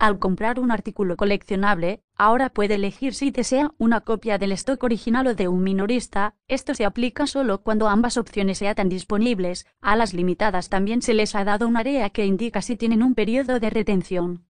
Al comprar un artículo coleccionable, ahora puede elegir si desea una copia del stock original o de un minorista, esto se aplica solo cuando ambas opciones sean disponibles, a las limitadas también se les ha dado un área que indica si tienen un periodo de retención.